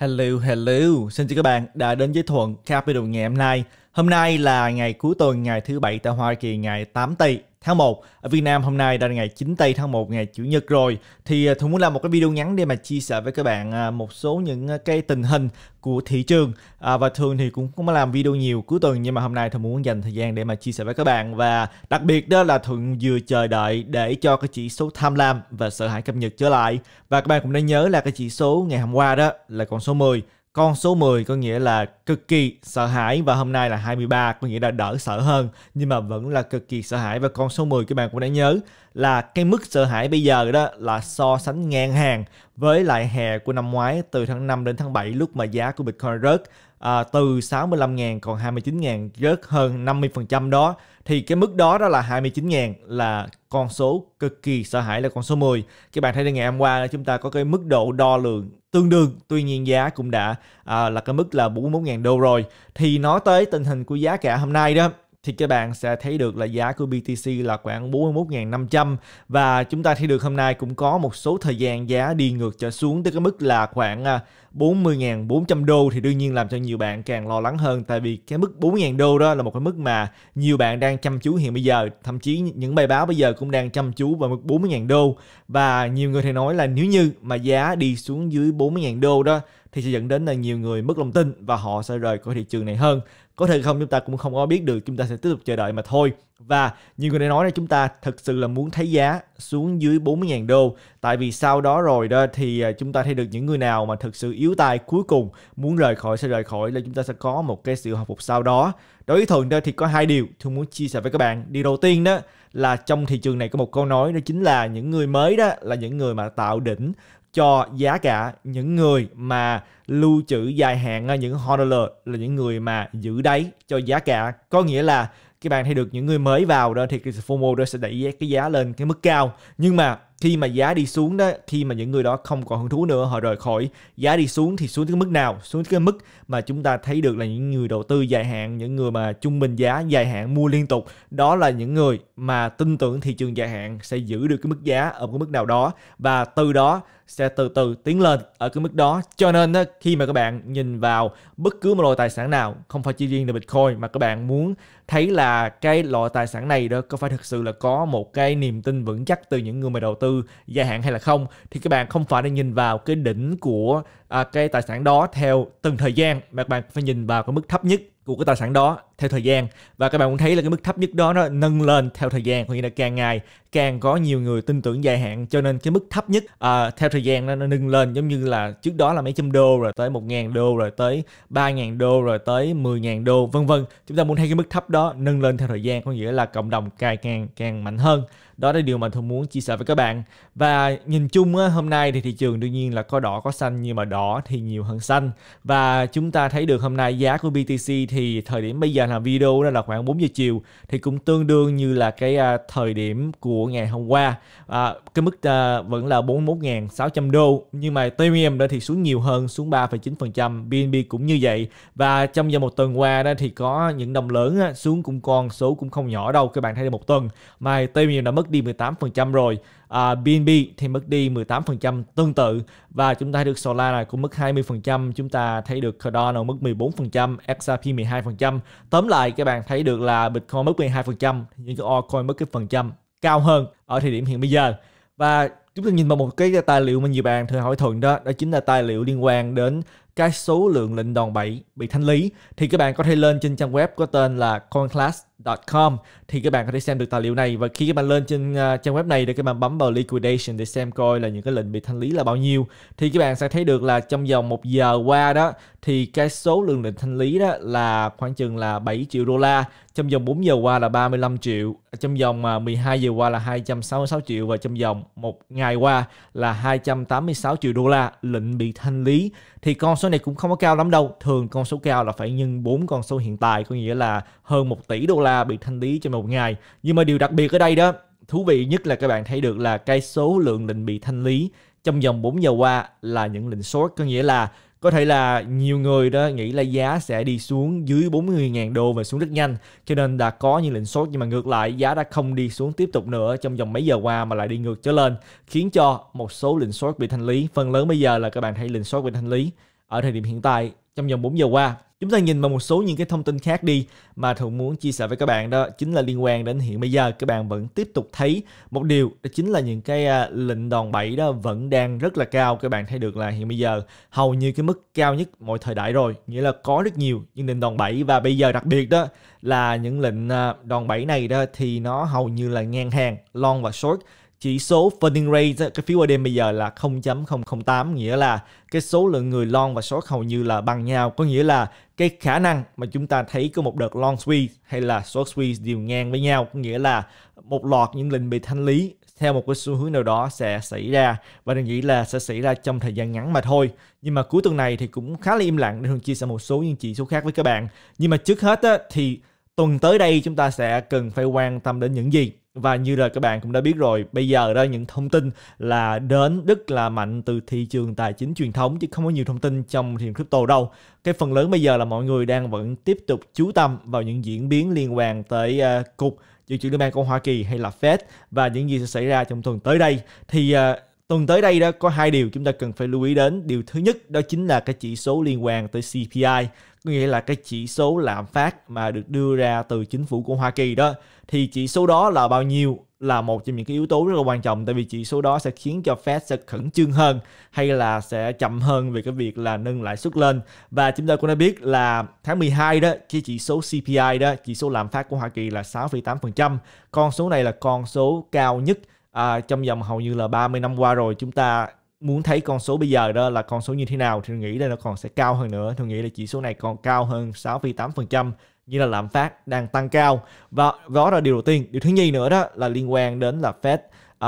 Hello, hello. Xin chào các bạn đã đến với Thuận Capital ngày hôm nay. Hôm nay là ngày cuối tuần, ngày thứ bảy tại Hoa Kỳ, ngày 8 tây tháng 1 ở Việt Nam hôm nay đã là ngày 9 tây tháng 1 ngày chủ nhật rồi thì à, Thuận muốn làm một cái video ngắn để mà chia sẻ với các bạn à, một số những à, cái tình hình của thị trường à, và thường thì cũng không làm video nhiều cuối tuần nhưng mà hôm nay Thuận muốn dành thời gian để mà chia sẻ với các bạn và đặc biệt đó là Thuận vừa chờ đợi để cho cái chỉ số tham lam và sợ hãi cập nhật trở lại và các bạn cũng nên nhớ là cái chỉ số ngày hôm qua đó là con số 10 con số 10 có nghĩa là cực kỳ sợ hãi và hôm nay là 23 có nghĩa là đỡ sợ hơn nhưng mà vẫn là cực kỳ sợ hãi và con số 10 các bạn cũng đã nhớ là cái mức sợ hãi bây giờ đó là so sánh ngang hàng với lại hè của năm ngoái từ tháng 5 đến tháng 7 lúc mà giá của Bitcoin rớt à, từ 65.000 còn 29.000 rớt hơn 50% đó thì cái mức đó đó là 29.000 là con số cực kỳ sợ hãi là con số 10. Các bạn thấy đây ngày hôm qua chúng ta có cái mức độ đo lường tương đương, tuy nhiên giá cũng đã à, là cái mức là 41.000 đô rồi. Thì nói tới tình hình của giá cả hôm nay đó thì các bạn sẽ thấy được là giá của BTC là khoảng 41.500 và chúng ta thấy được hôm nay cũng có một số thời gian giá đi ngược trở xuống tới cái mức là khoảng 40.400 à, đô thì đương nhiên làm cho nhiều bạn càng lo lắng hơn tại vì cái mức 40.000 đô đó là một cái mức mà nhiều bạn đang chăm chú hiện bây giờ thậm chí những bài báo bây giờ cũng đang chăm chú vào mức 40.000 đô và nhiều người thì nói là nếu như mà giá đi xuống dưới 40.000 đô đó thì sẽ dẫn đến là nhiều người mất lòng tin và họ sẽ rời khỏi thị trường này hơn có thể không chúng ta cũng không có biết được chúng ta sẽ tiếp tục chờ đợi mà thôi và như người đã nói là chúng ta thực sự là muốn thấy giá xuống dưới 40.000 đô tại vì sau đó rồi đó thì à, chúng ta thấy được những người nào mà thực sự yếu tài cuối cùng muốn rời khỏi sẽ rời khỏi là chúng ta sẽ có một cái sự hồi phục sau đó đối với thường đó thì có hai điều tôi muốn chia sẻ với các bạn điều đầu tiên đó là trong thị trường này có một câu nói đó chính là những người mới đó là những người mà tạo đỉnh cho giá cả những người mà lưu trữ dài hạn à, những hodler là những người mà giữ đáy cho giá cả có nghĩa là các bạn thấy được những người mới vào đó thì cái FOMO đó sẽ đẩy cái giá lên cái mức cao nhưng mà khi mà giá đi xuống đó khi mà những người đó không còn hứng thú nữa họ rời khỏi giá đi xuống thì xuống tới mức nào xuống tới cái mức mà chúng ta thấy được là những người đầu tư dài hạn những người mà trung bình giá dài hạn mua liên tục đó là những người mà tin tưởng thị trường dài hạn sẽ giữ được cái mức giá ở cái mức nào đó và từ đó sẽ từ từ tiến lên ở cái mức đó cho nên đó, khi mà các bạn nhìn vào bất cứ một loại tài sản nào không phải chỉ riêng là bitcoin mà các bạn muốn thấy là cái loại tài sản này đó có phải thực sự là có một cái niềm tin vững chắc từ những người mà đầu tư tư dài hạn hay là không thì các bạn không phải nên nhìn vào cái đỉnh của à, cái tài sản đó theo từng thời gian mà các bạn phải nhìn vào cái mức thấp nhất của cái tài sản đó theo thời gian và các bạn cũng thấy là cái mức thấp nhất đó nó nâng lên theo thời gian có nghĩa là càng ngày càng có nhiều người tin tưởng dài hạn cho nên cái mức thấp nhất uh, theo thời gian nó, nó nâng lên giống như là trước đó là mấy trăm đô rồi tới một ngàn đô rồi tới ba ngàn đô rồi tới mười ngàn đô vân vân chúng ta muốn thấy cái mức thấp đó nâng lên theo thời gian có nghĩa là cộng đồng càng càng càng mạnh hơn đó là điều mà tôi muốn chia sẻ với các bạn và nhìn chung á, hôm nay thì thị trường đương nhiên là có đỏ có xanh nhưng mà đỏ thì nhiều hơn xanh và chúng ta thấy được hôm nay giá của BTC thì thời điểm bây giờ dành làm video đó là khoảng 4 giờ chiều thì cũng tương đương như là cái à, thời điểm của ngày hôm qua à, cái mức à, vẫn là 41.600 đô nhưng mà Ethereum đó thì xuống nhiều hơn xuống 3,9% BNB cũng như vậy và trong vòng một tuần qua đó thì có những đồng lớn á, xuống cũng còn số cũng không nhỏ đâu các bạn thấy được một tuần mà Ethereum đã mất đi 18% rồi BNB à, thì mất đi 18% tương tự và chúng ta thấy được Solana cũng mất 20%, chúng ta thấy được Cardano mất 14%, XRP 12%. Tóm lại các bạn thấy được là Bitcoin mất 12%, những cái altcoin mất cái phần trăm cao hơn ở thời điểm hiện bây giờ. Và chúng ta nhìn vào một cái tài liệu mà nhiều bạn thường hỏi thuận đó đó chính là tài liệu liên quan đến cái số lượng lệnh đòn bẩy bị thanh lý thì các bạn có thể lên trên trang web có tên là coinclass.com thì các bạn có thể xem được tài liệu này và khi các bạn lên trên uh, trang web này để các bạn bấm vào liquidation để xem coi là những cái lệnh bị thanh lý là bao nhiêu thì các bạn sẽ thấy được là trong vòng một giờ qua đó thì cái số lượng lệnh thanh lý đó là khoảng chừng là 7 triệu đô la trong vòng 4 giờ qua là 35 triệu à, trong vòng 12 à, giờ qua là 266 triệu và trong vòng một ngày ngày qua là 286 triệu đô la lệnh bị thanh lý thì con số này cũng không có cao lắm đâu thường con số cao là phải nhân 4 con số hiện tại có nghĩa là hơn 1 tỷ đô la bị thanh lý trong một ngày nhưng mà điều đặc biệt ở đây đó thú vị nhất là các bạn thấy được là cái số lượng lệnh bị thanh lý trong vòng 4 giờ qua là những lệnh short có nghĩa là có thể là nhiều người đó nghĩ là giá sẽ đi xuống dưới 40.000 đô và xuống rất nhanh, cho nên đã có những lệnh sốt nhưng mà ngược lại giá đã không đi xuống tiếp tục nữa trong vòng mấy giờ qua mà lại đi ngược trở lên, khiến cho một số lệnh sốt bị thanh lý. Phần lớn bây giờ là các bạn thấy lệnh sốt bị thanh lý ở thời điểm hiện tại trong vòng 4 giờ qua Chúng ta nhìn vào một số những cái thông tin khác đi mà Thuận muốn chia sẻ với các bạn đó chính là liên quan đến hiện bây giờ các bạn vẫn tiếp tục thấy một điều đó chính là những cái à, lệnh đòn bẩy đó vẫn đang rất là cao. Các bạn thấy được là hiện bây giờ hầu như cái mức cao nhất mọi thời đại rồi, nghĩa là có rất nhiều những lệnh đòn bẩy và bây giờ đặc biệt đó là những lệnh à, đòn bẩy này đó thì nó hầu như là ngang hàng long và short chỉ số funding rate cái phiếu ở bây giờ là 0.008 nghĩa là cái số lượng người long và short hầu như là bằng nhau có nghĩa là cái khả năng mà chúng ta thấy có một đợt long squeeze hay là short squeeze đều ngang với nhau có nghĩa là một loạt những lệnh bị thanh lý theo một cái xu hướng nào đó sẽ xảy ra và đừng nghĩ là sẽ xảy ra trong thời gian ngắn mà thôi nhưng mà cuối tuần này thì cũng khá là im lặng để thường chia sẻ một số những chỉ số khác với các bạn nhưng mà trước hết á, thì tuần tới đây chúng ta sẽ cần phải quan tâm đến những gì và như là các bạn cũng đã biết rồi bây giờ đó những thông tin là đến rất là mạnh từ thị trường tài chính truyền thống chứ không có nhiều thông tin trong thị trường crypto đâu cái phần lớn bây giờ là mọi người đang vẫn tiếp tục chú tâm vào những diễn biến liên quan tới uh, cục dự trữ liên bang của Hoa Kỳ hay là Fed và những gì sẽ xảy ra trong tuần tới đây thì uh, Tuần tới đây đó có hai điều chúng ta cần phải lưu ý đến. Điều thứ nhất đó chính là cái chỉ số liên quan tới CPI, có nghĩa là cái chỉ số lạm phát mà được đưa ra từ chính phủ của Hoa Kỳ đó. Thì chỉ số đó là bao nhiêu là một trong những cái yếu tố rất là quan trọng tại vì chỉ số đó sẽ khiến cho Fed sẽ khẩn trương hơn hay là sẽ chậm hơn về cái việc là nâng lãi suất lên và chúng ta cũng đã biết là tháng 12 đó cái chỉ số CPI đó chỉ số lạm phát của Hoa Kỳ là 6,8% con số này là con số cao nhất à, trong vòng hầu như là 30 năm qua rồi chúng ta muốn thấy con số bây giờ đó là con số như thế nào thì nghĩ là nó còn sẽ cao hơn nữa tôi nghĩ là chỉ số này còn cao hơn 6,8% như là lạm phát đang tăng cao và đó là điều đầu tiên điều thứ nhì nữa đó là liên quan đến là Fed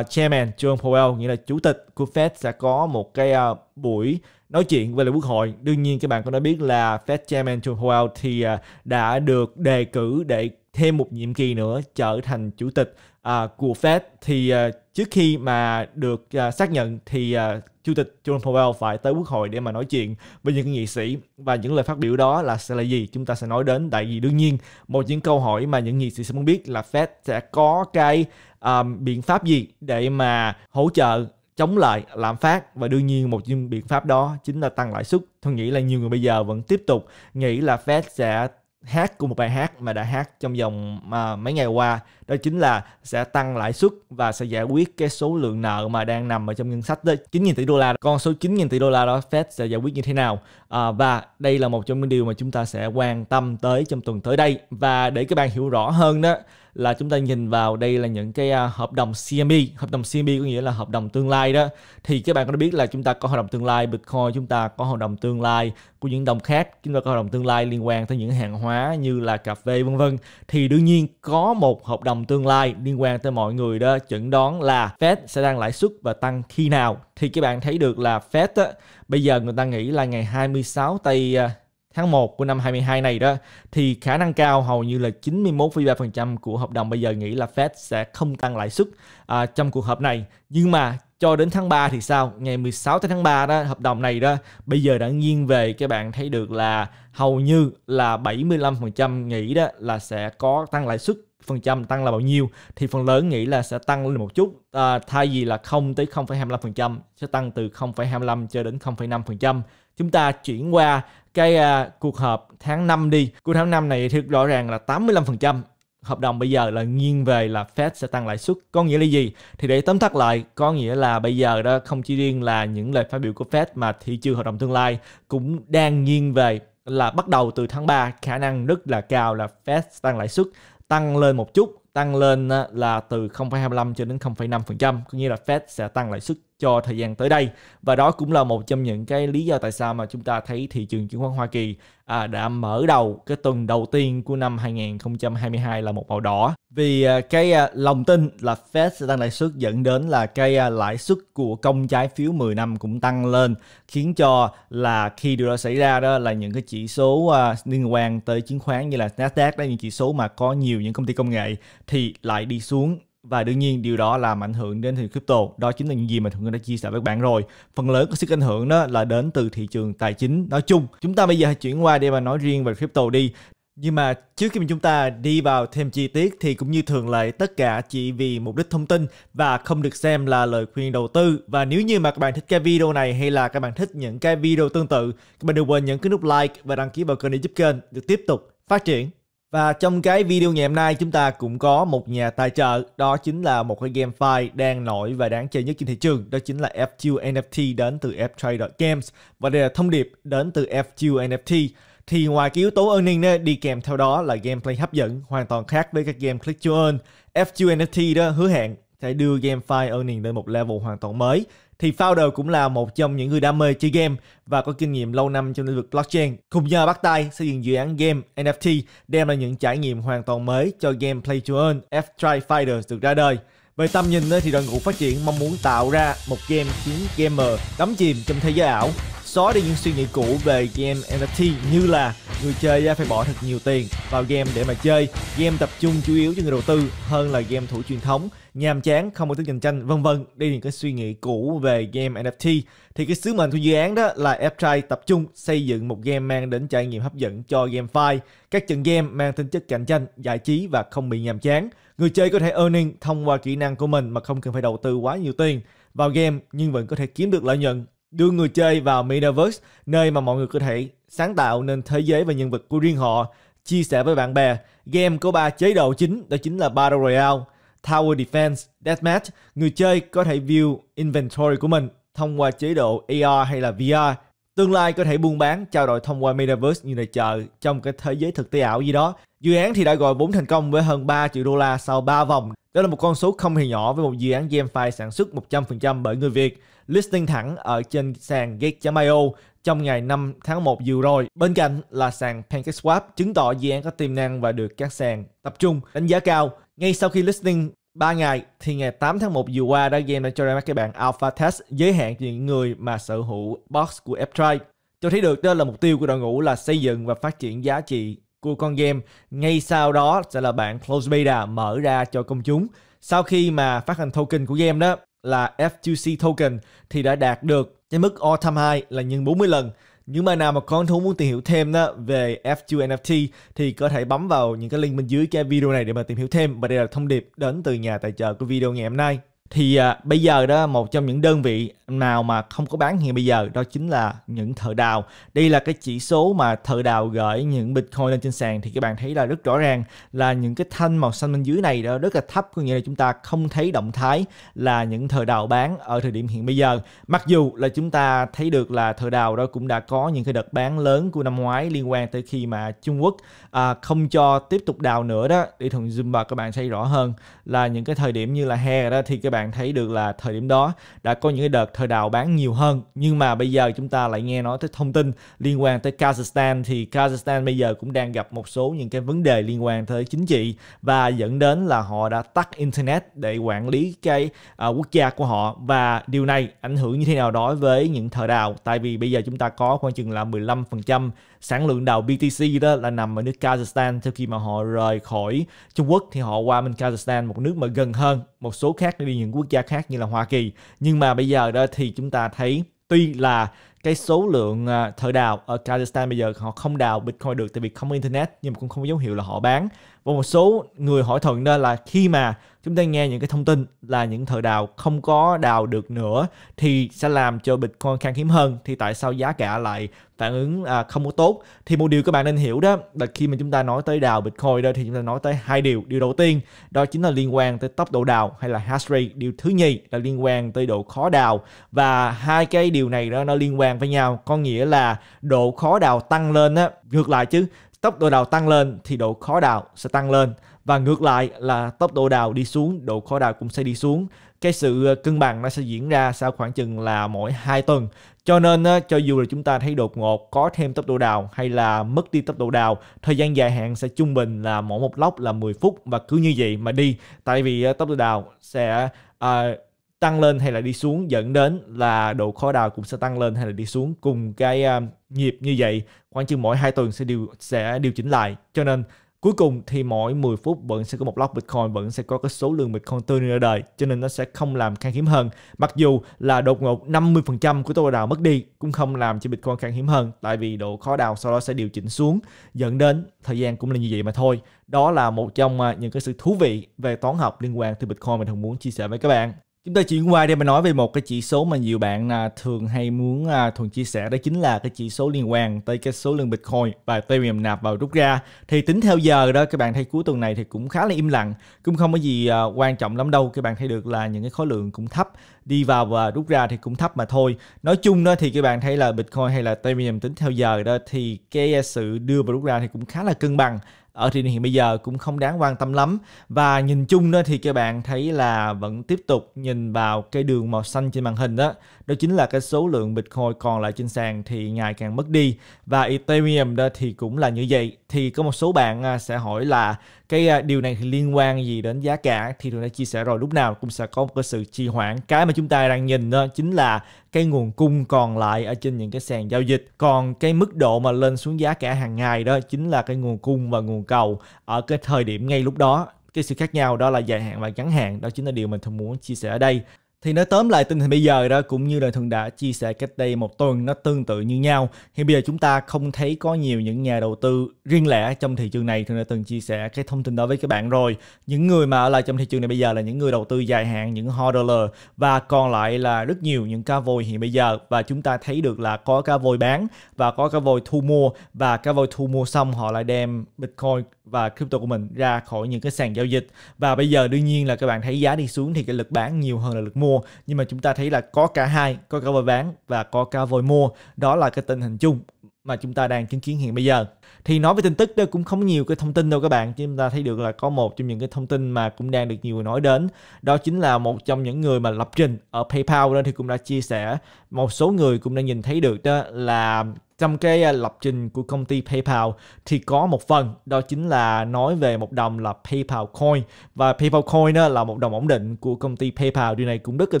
uh, Chairman Jerome Powell nghĩa là chủ tịch của Fed sẽ có một cái uh, buổi nói chuyện với lại quốc hội đương nhiên các bạn cũng đã biết là Fed Chairman Jerome Powell thì uh, đã được đề cử để thêm một nhiệm kỳ nữa trở thành chủ tịch à, của Fed thì à, trước khi mà được à, xác nhận thì à, chủ tịch Jerome Powell phải tới quốc hội để mà nói chuyện với những nghị sĩ và những lời phát biểu đó là sẽ là gì chúng ta sẽ nói đến tại vì đương nhiên một những câu hỏi mà những nghị sĩ sẽ muốn biết là Fed sẽ có cái um, biện pháp gì để mà hỗ trợ chống lại lạm phát và đương nhiên một biện pháp đó chính là tăng lãi suất. Tôi nghĩ là nhiều người bây giờ vẫn tiếp tục nghĩ là Fed sẽ hát của một bài hát mà đã hát trong vòng uh, mấy ngày qua đó chính là sẽ tăng lãi suất và sẽ giải quyết cái số lượng nợ mà đang nằm ở trong ngân sách tới 9.000 tỷ đô la. Con số 9.000 tỷ đô la đó Fed sẽ giải quyết như thế nào? À, và đây là một trong những điều mà chúng ta sẽ quan tâm tới trong tuần tới đây. Và để các bạn hiểu rõ hơn đó là chúng ta nhìn vào đây là những cái à, hợp đồng CME, hợp đồng CME có nghĩa là hợp đồng tương lai đó. Thì các bạn có biết là chúng ta có hợp đồng tương lai Bitcoin, chúng ta có hợp đồng tương lai của những đồng khác, chúng ta có hợp đồng tương lai liên quan tới những hàng hóa như là cà phê vân vân. Thì đương nhiên có một hợp đồng dòng tương lai liên quan tới mọi người đó chẩn đoán là Fed sẽ đang lãi suất và tăng khi nào thì các bạn thấy được là Fed á, bây giờ người ta nghĩ là ngày 26 tây à, tháng 1 của năm 22 này đó thì khả năng cao hầu như là 91,3% của hợp đồng bây giờ nghĩ là Fed sẽ không tăng lãi suất à, trong cuộc họp này. Nhưng mà cho đến tháng 3 thì sao? Ngày 16 tháng 3 đó, hợp đồng này đó bây giờ đã nghiêng về các bạn thấy được là hầu như là 75% nghĩ đó là sẽ có tăng lãi suất phần trăm tăng là bao nhiêu thì phần lớn nghĩ là sẽ tăng lên một chút à, thay vì là 0 tới 0,25% phần trăm sẽ tăng từ 0,25 cho đến 0,5%. phần trăm Chúng ta chuyển qua cái à, cuộc họp tháng 5 đi. Cuộc tháng 5 này thì rõ ràng là 85% phần trăm hợp đồng bây giờ là nghiêng về là Fed sẽ tăng lãi suất. Có nghĩa là gì? Thì để tóm tắt lại, có nghĩa là bây giờ đó không chỉ riêng là những lời phát biểu của Fed mà thị trường hợp đồng tương lai cũng đang nghiêng về là bắt đầu từ tháng 3 khả năng rất là cao là Fed tăng lãi suất tăng lên một chút tăng lên là từ 0,25 cho đến 0,5% có nghĩa là Fed sẽ tăng lãi suất cho thời gian tới đây và đó cũng là một trong những cái lý do tại sao mà chúng ta thấy thị trường chứng khoán Hoa Kỳ à, đã mở đầu cái tuần đầu tiên của năm 2022 là một màu đỏ vì à, cái à, lòng tin là Fed sẽ tăng lãi suất dẫn đến là cái à, lãi suất của công trái phiếu 10 năm cũng tăng lên khiến cho là khi điều đó xảy ra đó là những cái chỉ số à, liên quan tới chứng khoán như là Nasdaq đó những chỉ số mà có nhiều những công ty công nghệ thì lại đi xuống và đương nhiên điều đó làm ảnh hưởng đến thị trường crypto đó chính là những gì mà thường đã chia sẻ với bạn rồi phần lớn của sức ảnh hưởng đó là đến từ thị trường tài chính nói chung chúng ta bây giờ hãy chuyển qua để mà nói riêng về crypto đi nhưng mà trước khi mà chúng ta đi vào thêm chi tiết thì cũng như thường lệ tất cả chỉ vì mục đích thông tin và không được xem là lời khuyên đầu tư. Và nếu như mà các bạn thích cái video này hay là các bạn thích những cái video tương tự, các bạn đừng quên nhấn cái nút like và đăng ký vào kênh để giúp kênh được tiếp tục phát triển. Và trong cái video ngày hôm nay chúng ta cũng có một nhà tài trợ Đó chính là một cái game file đang nổi và đáng chơi nhất trên thị trường Đó chính là FQ NFT đến từ Ftrader Games Và đây là thông điệp đến từ FQ NFT thì ngoài cái yếu tố earning đó, đi kèm theo đó là gameplay hấp dẫn hoàn toàn khác với các game click to earn FQ NFT đó hứa hẹn sẽ đưa game file earning lên một level hoàn toàn mới thì founder cũng là một trong những người đam mê chơi game và có kinh nghiệm lâu năm trong lĩnh vực blockchain. Cùng nhau bắt tay xây dựng dự án game NFT đem lại những trải nghiệm hoàn toàn mới cho game Play to Earn f Fighters được ra đời. Về tầm nhìn thì đội ngũ phát triển mong muốn tạo ra một game khiến gamer đắm chìm trong thế giới ảo xóa đi những suy nghĩ cũ về game NFT như là người chơi phải bỏ thật nhiều tiền vào game để mà chơi, game tập trung chủ yếu cho người đầu tư hơn là game thủ truyền thống, nhàm chán, không có tính cạnh tranh, vân vân. Đây là những cái suy nghĩ cũ về game NFT. Thì cái sứ mệnh của dự án đó là f tập trung xây dựng một game mang đến trải nghiệm hấp dẫn cho game file, các trận game mang tính chất cạnh tranh, giải trí và không bị nhàm chán. Người chơi có thể earning thông qua kỹ năng của mình mà không cần phải đầu tư quá nhiều tiền vào game nhưng vẫn có thể kiếm được lợi nhuận đưa người chơi vào Metaverse, nơi mà mọi người có thể sáng tạo nên thế giới và nhân vật của riêng họ, chia sẻ với bạn bè. Game có ba chế độ chính, đó chính là Battle Royale, Tower Defense, Deathmatch. Người chơi có thể view inventory của mình thông qua chế độ AR hay là VR Tương lai có thể buôn bán, trao đổi thông qua Metaverse như là chờ trong cái thế giới thực tế ảo gì đó. Dự án thì đã gọi vốn thành công với hơn 3 triệu đô la sau 3 vòng. Đó là một con số không hề nhỏ với một dự án GameFi sản xuất 100% bởi người Việt, listing thẳng ở trên sàn Gate.io trong ngày 5 tháng 1 vừa rồi. Bên cạnh là sàn PancakeSwap chứng tỏ dự án có tiềm năng và được các sàn tập trung đánh giá cao. Ngay sau khi listing, 3 ngày thì ngày 8 tháng 1 vừa qua đã game đã cho ra mắt cái bạn alpha test giới hạn những người mà sở hữu box của F-Trade. Cho thấy được đó là mục tiêu của đội ngũ là xây dựng và phát triển giá trị của con game. Ngay sau đó sẽ là bạn close beta mở ra cho công chúng. Sau khi mà phát hành token của game đó là F2C token thì đã đạt được cái mức all time high là nhân 40 lần những bạn nào mà con thú muốn tìm hiểu thêm đó về FQ NFT thì có thể bấm vào những cái link bên dưới cái video này để mà tìm hiểu thêm. Và đây là thông điệp đến từ nhà tài trợ của video ngày hôm nay. Thì à, bây giờ đó một trong những đơn vị nào mà không có bán hiện bây giờ đó chính là những thợ đào đây là cái chỉ số mà thợ đào gửi những bitcoin lên trên sàn thì các bạn thấy là rất rõ ràng là những cái thanh màu xanh bên dưới này đó rất là thấp có nghĩa là chúng ta không thấy động thái là những thợ đào bán ở thời điểm hiện bây giờ mặc dù là chúng ta thấy được là thợ đào đó cũng đã có những cái đợt bán lớn của năm ngoái liên quan tới khi mà Trung Quốc à, không cho tiếp tục đào nữa đó để thuận zoom vào các bạn thấy rõ hơn là những cái thời điểm như là hè đó thì các bạn thấy được là thời điểm đó đã có những cái đợt khởi đầu bán nhiều hơn nhưng mà bây giờ chúng ta lại nghe nói tới thông tin liên quan tới Kazakhstan thì Kazakhstan bây giờ cũng đang gặp một số những cái vấn đề liên quan tới chính trị và dẫn đến là họ đã tắt internet để quản lý cái uh, quốc gia của họ và điều này ảnh hưởng như thế nào đó với những thợ đào tại vì bây giờ chúng ta có khoảng chừng là 15% sản lượng đào BTC đó là nằm ở nước Kazakhstan sau khi mà họ rời khỏi Trung Quốc thì họ qua bên Kazakhstan một nước mà gần hơn một số khác đi những quốc gia khác như là Hoa Kỳ nhưng mà bây giờ đó thì chúng ta thấy tuy là cái số lượng à, thợ đào ở Kazakhstan bây giờ họ không đào Bitcoin được tại vì không có internet nhưng mà cũng không có dấu hiệu là họ bán và một số người hỏi thuận đó là khi mà chúng ta nghe những cái thông tin là những thợ đào không có đào được nữa thì sẽ làm cho Bitcoin khan hiếm hơn thì tại sao giá cả lại phản ứng à, không có tốt thì một điều các bạn nên hiểu đó là khi mà chúng ta nói tới đào Bitcoin đó thì chúng ta nói tới hai điều điều đầu tiên đó chính là liên quan tới tốc độ đào hay là hash rate điều thứ nhì là liên quan tới độ khó đào và hai cái điều này đó nó liên quan với nhau có nghĩa là độ khó đào tăng lên á ngược lại chứ tốc độ đào tăng lên thì độ khó đào sẽ tăng lên và ngược lại là tốc độ đào đi xuống, độ khó đào cũng sẽ đi xuống. Cái sự ờ, cân bằng nó sẽ diễn ra sau khoảng chừng là mỗi 2 tuần. Cho nên ờ, cho dù là chúng ta thấy đột ngột có thêm tốc độ đào hay là mất đi tốc độ đào, thời gian dài hạn sẽ trung bình là mỗi một lốc là 10 phút và cứ như vậy mà đi. Tại vì ờ, tốc độ đào sẽ à, tăng lên hay là đi xuống dẫn đến là độ khó đào cũng sẽ tăng lên hay là đi xuống cùng cái uh, nhịp như vậy khoảng chừng mỗi hai tuần sẽ điều sẽ điều chỉnh lại cho nên Cuối cùng thì mỗi 10 phút vẫn sẽ có một block Bitcoin, vẫn sẽ có cái số lượng Bitcoin tươi ra đời, cho nên nó sẽ không làm khan hiếm hơn. Mặc dù là đột ngột 50% của tôi đào mất đi cũng không làm cho Bitcoin khan hiếm hơn, tại vì độ khó đào sau đó sẽ điều chỉnh xuống, dẫn đến thời gian cũng là như vậy mà thôi. Đó là một trong à, những cái sự thú vị về toán học liên quan tới Bitcoin mình thường muốn chia sẻ với các bạn. Chúng ta chuyển qua để mà nói về một cái chỉ số mà nhiều bạn à, thường hay muốn à, thường chia sẻ đó chính là cái chỉ số liên quan tới cái số lượng Bitcoin và Ethereum nạp vào rút ra. Thì tính theo giờ đó các bạn thấy cuối tuần này thì cũng khá là im lặng, cũng không có gì à, quan trọng lắm đâu. Các bạn thấy được là những cái khối lượng cũng thấp, đi vào và rút ra thì cũng thấp mà thôi. Nói chung đó thì các bạn thấy là Bitcoin hay là Ethereum tính theo giờ đó thì cái sự đưa vào rút ra thì cũng khá là cân bằng ở thị trường hiện bây giờ cũng không đáng quan tâm lắm và nhìn chung đó thì các bạn thấy là vẫn tiếp tục nhìn vào cái đường màu xanh trên màn hình đó đó chính là cái số lượng Bitcoin còn lại trên sàn thì ngày càng mất đi và Ethereum đó thì cũng là như vậy thì có một số bạn à, sẽ hỏi là cái à, điều này thì liên quan gì đến giá cả thì tôi đã chia sẻ rồi lúc nào cũng sẽ có một cái sự trì hoãn cái mà chúng ta đang nhìn đó chính là cái nguồn cung còn lại ở trên những cái sàn giao dịch còn cái mức độ mà lên xuống giá cả hàng ngày đó chính là cái nguồn cung và nguồn nguồn cầu ở cái thời điểm ngay lúc đó cái sự khác nhau đó là dài hạn và ngắn hạn đó chính là điều mình muốn chia sẻ ở đây thì nói tóm lại tình hình bây giờ đó cũng như là thường đã chia sẻ cách đây một tuần nó tương tự như nhau. Hiện bây giờ chúng ta không thấy có nhiều những nhà đầu tư riêng lẻ trong thị trường này. Thường đã từng chia sẻ cái thông tin đó với các bạn rồi. Những người mà ở lại trong thị trường này bây giờ là những người đầu tư dài hạn, những hodler và còn lại là rất nhiều những ca vôi hiện bây giờ và chúng ta thấy được là có ca vôi bán và có ca vôi thu mua và ca vôi thu mua xong họ lại đem Bitcoin và crypto của mình ra khỏi những cái sàn giao dịch và bây giờ đương nhiên là các bạn thấy giá đi xuống thì cái lực bán nhiều hơn là lực mua mua nhưng mà chúng ta thấy là có cả hai có cả voi bán và có cả voi mua đó là cái tình hình chung mà chúng ta đang chứng kiến hiện bây giờ thì nói về tin tức đó cũng không nhiều cái thông tin đâu các bạn chúng ta thấy được là có một trong những cái thông tin mà cũng đang được nhiều người nói đến đó chính là một trong những người mà lập trình ở PayPal đó thì cũng đã chia sẻ một số người cũng đã nhìn thấy được đó là trong cái à, lập trình của công ty PayPal thì có một phần đó chính là nói về một đồng là PayPal Coin và PayPal Coin đó là một đồng ổn định của công ty PayPal điều này cũng rất là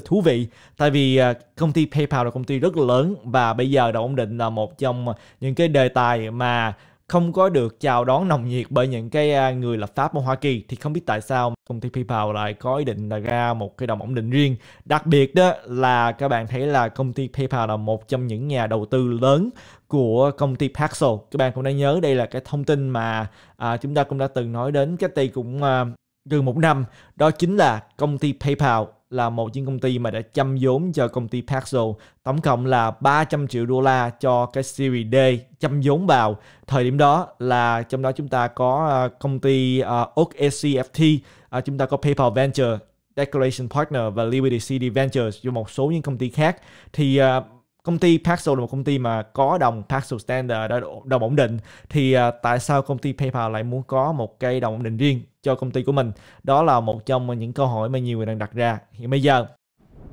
thú vị tại vì à, công ty PayPal là công ty rất là lớn và bây giờ đồng ổn định là một trong những cái đề tài mà không có được chào đón nồng nhiệt bởi những cái à, người lập pháp ở Hoa Kỳ thì không biết tại sao công ty PayPal lại có ý định là ra một cái đồng ổn định riêng. Đặc biệt đó là các bạn thấy là công ty PayPal là một trong những nhà đầu tư lớn của công ty Paxos. Các bạn cũng đã nhớ đây là cái thông tin mà à, chúng ta cũng đã từng nói đến cách đây cũng à, gần một năm đó chính là công ty PayPal là một chiếc công ty mà đã chăm vốn cho công ty Paxos tổng cộng là 300 triệu đô la cho cái Series D chăm vốn vào thời điểm đó là trong đó chúng ta có à, công ty uh, Oak SCFT uh, à, chúng ta có PayPal Venture Declaration Partner và Liberty City Ventures và một số những công ty khác thì uh, công ty Paxo là một công ty mà có đồng Paxo Standard đã đồng ổn định thì tại sao công ty PayPal lại muốn có một cái đồng ổn định riêng cho công ty của mình đó là một trong những câu hỏi mà nhiều người đang đặt ra hiện bây giờ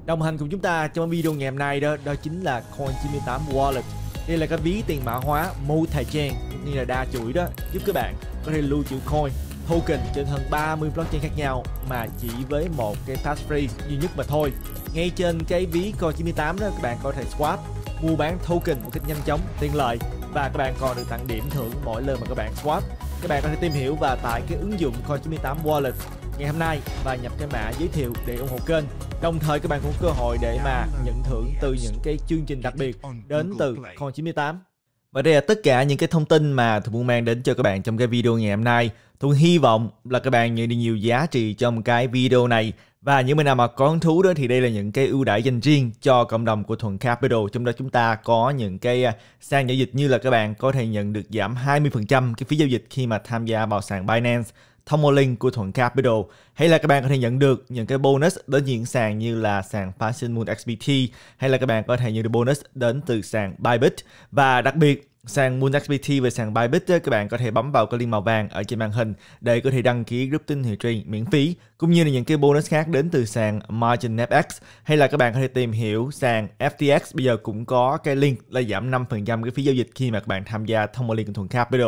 đồng hành cùng chúng ta trong video ngày hôm nay đó đó chính là coin 98 wallet đây là cái ví tiền mã hóa multi chain như là đa chuỗi đó giúp các bạn có thể lưu trữ coin token trên hơn 30 blockchain khác nhau mà chỉ với một cái tax free duy nhất mà thôi ngay trên cái ví coin 98 đó các bạn có thể swap mua bán token một cách nhanh chóng tiện lợi và các bạn còn được tặng điểm thưởng mỗi lần mà các bạn swap các bạn có thể tìm hiểu và tải cái ứng dụng Coin98 Wallet ngày hôm nay và nhập cái mã giới thiệu để ủng hộ kênh. Đồng thời các bạn cũng cơ hội để mà nhận thưởng từ những cái chương trình đặc biệt đến từ Coin98. Và đây là tất cả những cái thông tin mà Thuận muốn mang đến cho các bạn trong cái video ngày hôm nay. tôi hy vọng là các bạn nhận được nhiều giá trị trong cái video này và những bạn nào mà có hứng thú đó thì đây là những cái ưu đãi dành riêng cho cộng đồng của Thuận Capital. Trong đó chúng ta có những cái à, sàn giao dịch như là các bạn có thể nhận được giảm 20% cái phí giao dịch khi mà tham gia vào sàn Binance thông qua link của Thuận Capital hay là các bạn có thể nhận được những cái bonus đến những sàn như là sàn Fashion Moon XBT hay là các bạn có thể nhận được bonus đến từ sàn Bybit và đặc biệt Sàn MoonXBT và sàn Bybit các bạn có thể bấm vào cái link màu vàng ở trên màn hình để có thể đăng ký group tin thị trường miễn phí cũng như là những cái bonus khác đến từ sàn MarginFX hay là các bạn có thể tìm hiểu sàn FTX bây giờ cũng có cái link là giảm 5% cái phí giao dịch khi mà các bạn tham gia thông qua liên thuận Capital.